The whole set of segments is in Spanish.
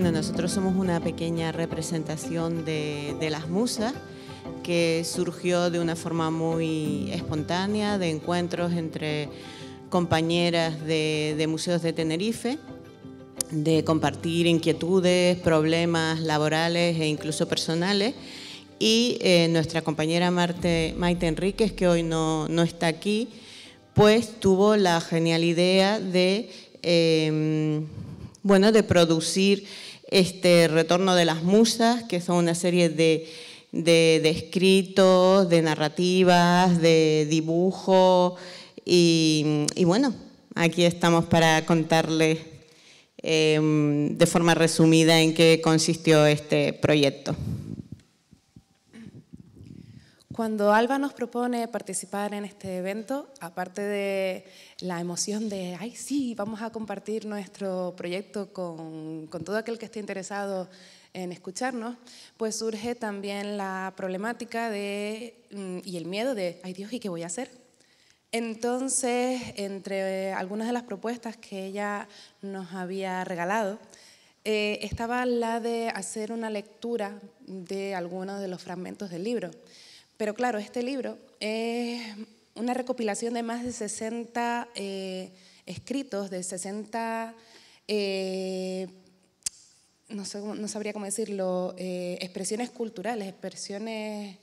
Bueno, nosotros somos una pequeña representación de, las musas que surgió de una forma muy espontánea, de encuentros entre compañeras de, museos de Tenerife, de compartir inquietudes, problemas laborales e incluso personales. Y eh, nuestra compañera Maite Enríquez, que hoy no, está aquí, pues tuvo la genial idea de, eh, bueno, de producir este Retorno de las Musas, que son una serie de, escritos, de narrativas, de dibujo Y, bueno, aquí estamos para contarles em, de forma resumida en qué consistió este proyecto. Cuando Alba nos propone participar en este evento, aparte de la emoción de, ay, sí, vamos a compartir nuestro proyecto con, todo aquel que esté interesado en escucharnos, pues surge también la problemática de, mm, y el miedo de, ay Dios, ¿y qué voy a hacer? Entonces, entre algunas de las propuestas que ella nos había regalado, eh, estaba la de hacer una lectura de algunos de los fragmentos del libro. Pero claro, este libro es una recopilación de más de 60 eh, escritos, de 60, eh, no, sabría cómo decirlo, eh, expresiones culturales, expresiones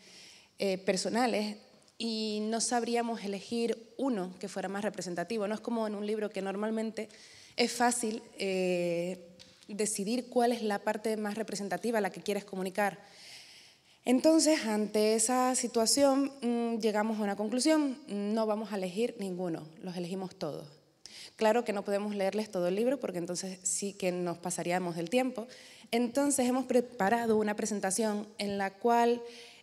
personales, y no sabríamos elegir uno que fuera más representativo. No es como en un libro que normalmente es fácil decidir cuál es la parte más representativa, la que quieres comunicar. Entonces, ante esa situación, mm, llegamos a una conclusión, mm, no vamos a elegir ninguno, los elegimos todos. Claro que no podemos leerles todo el libro porque entonces sí que nos pasaríamos del tiempo. Entonces hemos preparado una presentación en la cual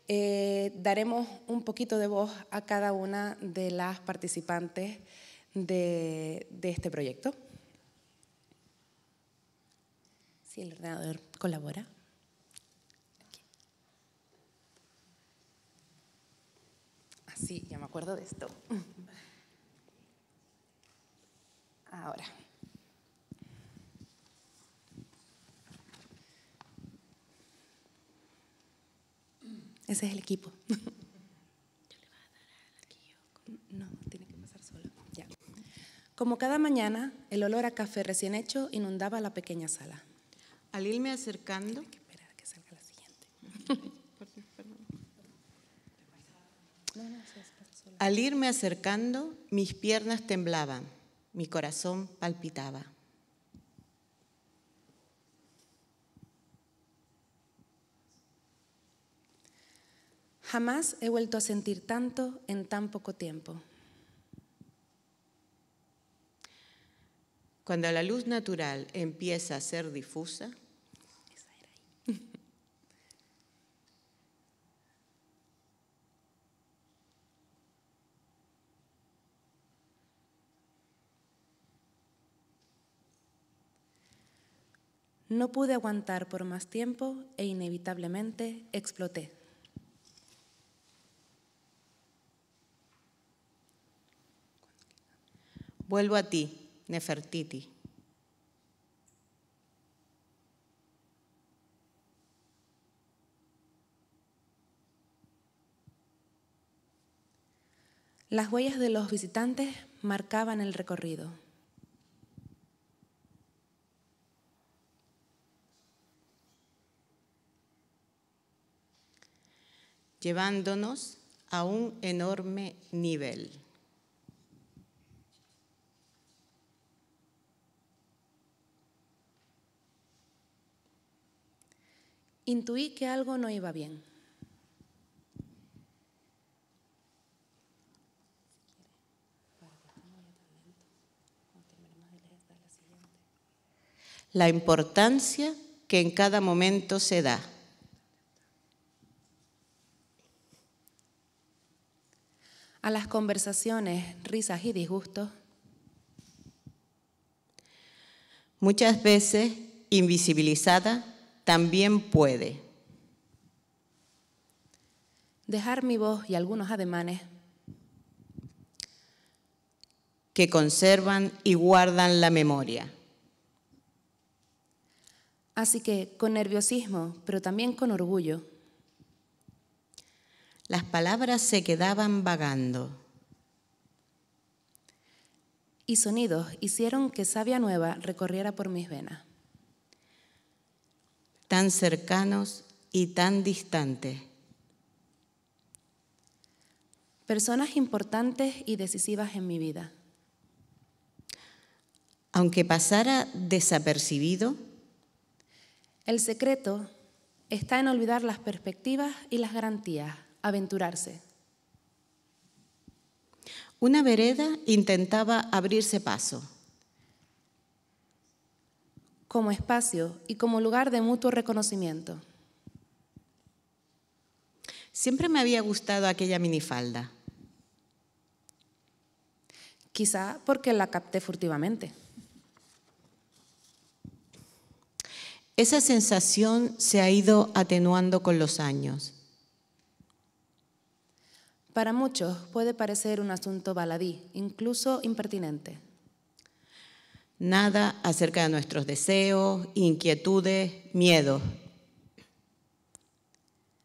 eh, daremos un poquito de voz a cada una de las participantes de este proyecto. Si el ordenador colabora. Sí, ya me acuerdo de esto. Ahora. Ese es el equipo. Yo le voy a dar al No, tiene que pasar solo. Ya. Como cada mañana, el olor a café recién hecho inundaba la pequeña sala. Al irme acercando, Al irme acercando, mis piernas temblaban, mi corazón palpitaba. Jamás he vuelto a sentir tanto en tan poco tiempo. Cuando la luz natural empieza a ser difusa, No pude aguantar por más tiempo e inevitablemente exploté. Vuelvo a ti, Nefertiti. Las huellas de los visitantes marcaban el recorrido. llevándonos a un enorme nivel. Intuí que algo no iba bien. La importancia que en cada momento se da. a las conversaciones, risas y disgustos. Muchas veces invisibilizada también puede. Dejar mi voz y algunos ademanes. Que conservan y guardan la memoria. Así que con nerviosismo, pero también con orgullo, las palabras se quedaban vagando. Y sonidos hicieron que Sabia nueva recorriera por mis venas. Tan cercanos y tan distantes. Personas importantes y decisivas en mi vida. Aunque pasara desapercibido, el secreto está en olvidar las perspectivas y las garantías aventurarse. Una vereda intentaba abrirse paso. Como espacio y como lugar de mutuo reconocimiento. Siempre me había gustado aquella minifalda. Quizá porque la capté furtivamente. Esa sensación se ha ido atenuando con los años. Para muchos puede parecer un asunto baladí, incluso impertinente. Nada acerca de nuestros deseos, inquietudes, miedos.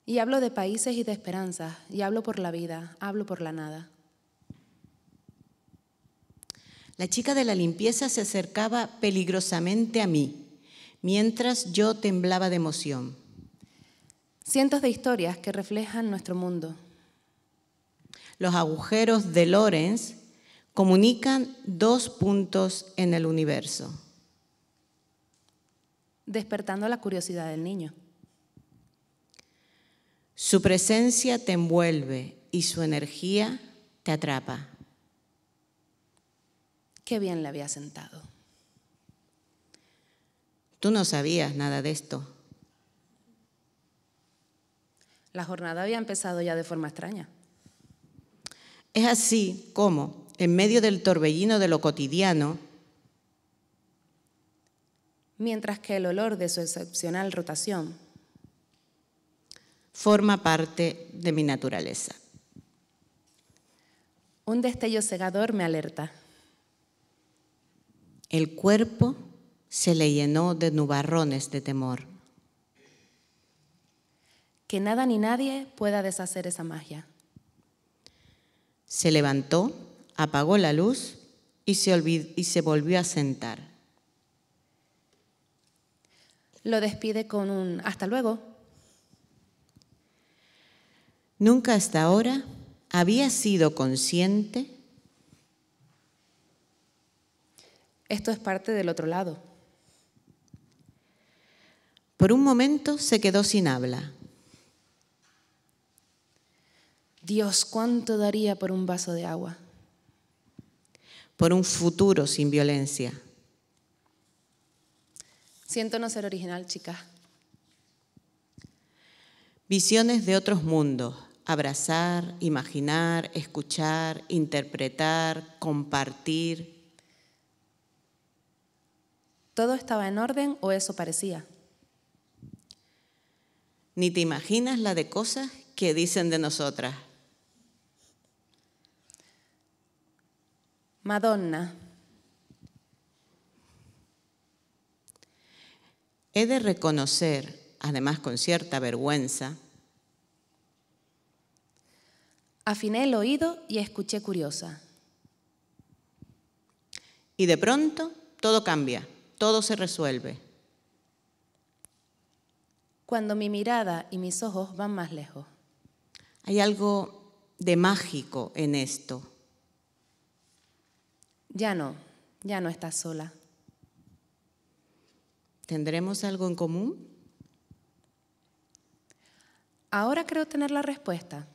Y hablo de países y de esperanzas, y hablo por la vida, hablo por la nada. La chica de la limpieza se acercaba peligrosamente a mí, mientras yo temblaba de emoción. Cientos de historias que reflejan nuestro mundo, los agujeros de Lorenz comunican dos puntos en el universo. Despertando la curiosidad del niño. Su presencia te envuelve y su energía te atrapa. Qué bien le había sentado. Tú no sabías nada de esto. La jornada había empezado ya de forma extraña. Es así como, en medio del torbellino de lo cotidiano, mientras que el olor de su excepcional rotación forma parte de mi naturaleza. Un destello cegador me alerta. El cuerpo se le llenó de nubarrones de temor. Que nada ni nadie pueda deshacer esa magia. Se levantó, apagó la luz y se, y se volvió a sentar. Lo despide con un hasta luego. Nunca hasta ahora había sido consciente. Esto es parte del otro lado. Por un momento se quedó sin habla. Dios, ¿cuánto daría por un vaso de agua? Por un futuro sin violencia. Siento no ser original, chicas. Visiones de otros mundos. Abrazar, imaginar, escuchar, interpretar, compartir. ¿Todo estaba en orden o eso parecía? Ni te imaginas la de cosas que dicen de nosotras. Madonna. He de reconocer, además con cierta vergüenza, afiné el oído y escuché curiosa. Y de pronto todo cambia, todo se resuelve. Cuando mi mirada y mis ojos van más lejos. Hay algo de mágico en esto ya no, ya no estás sola. ¿Tendremos algo en común? Ahora creo tener la respuesta.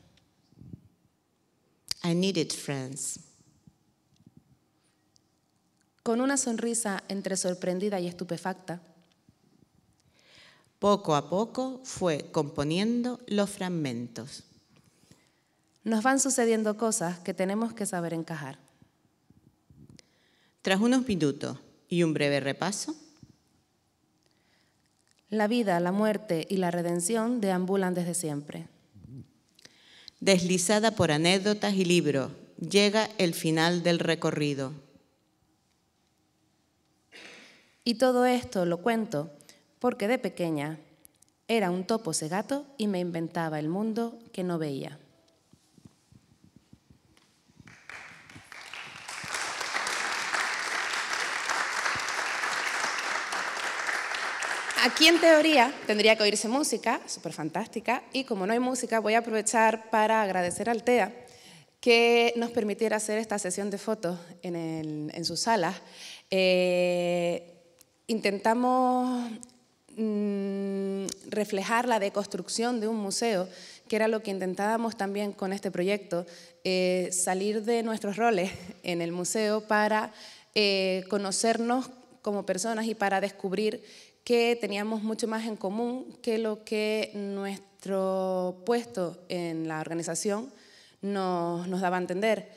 I need it, friends. Con una sonrisa entre sorprendida y estupefacta. Poco a poco fue componiendo los fragmentos. Nos van sucediendo cosas que tenemos que saber encajar. Tras unos minutos y un breve repaso, la vida, la muerte y la redención deambulan desde siempre. Deslizada por anécdotas y libros, llega el final del recorrido. Y todo esto lo cuento porque de pequeña era un topo cegato y me inventaba el mundo que no veía. aquí en teoría tendría que oírse música, súper fantástica, y como no hay música, voy a aprovechar para agradecer e a Altea que nos permitiera hacer esta sesión de fotos en, el, su sala. Eh, intentamos mm, reflejar la deconstrucción de un museo, que era lo que intentábamos también con este proyecto, eh, salir de nuestros roles en el museo para eh, conocernos como personas y para descubrir que teníamos mucho más en común que lo que nuestro puesto en la organización nos, nos daba a entender.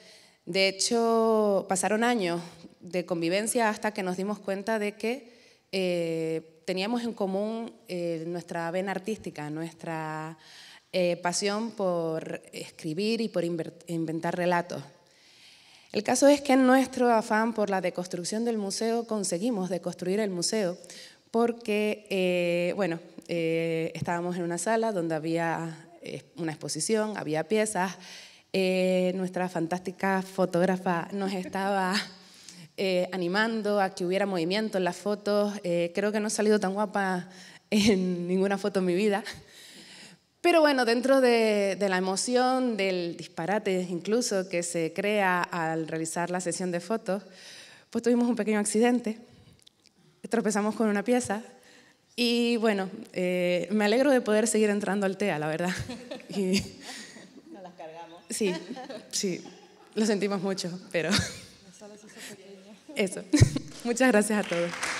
De hecho, pasaron años de convivencia hasta que nos dimos cuenta de que eh, teníamos en común eh, nuestra vena artística, nuestra eh, pasión por escribir y por inventar relatos. El caso es que en nuestro afán por la deconstrucción del museo conseguimos deconstruir el museo porque, eh, bueno, eh, estábamos en una sala donde había eh, una exposición, había piezas, nuestra fantástica fotógrafa nos estaba animando a que hubiera movimiento en las fotos, creo que no he salido tan guapa en ninguna foto en mi vida, pero bueno, dentro de, de, la emoción, del disparate incluso que se crea al realizar la sesión de fotos, pues tuvimos un pequeño accidente tropezamos con una pieza y bueno, eh, me alegro de poder seguir entrando al TEA, la verdad. Nos las cargamos. Sí, sí, lo sentimos mucho, pero... Eso. Muchas gracias a todos.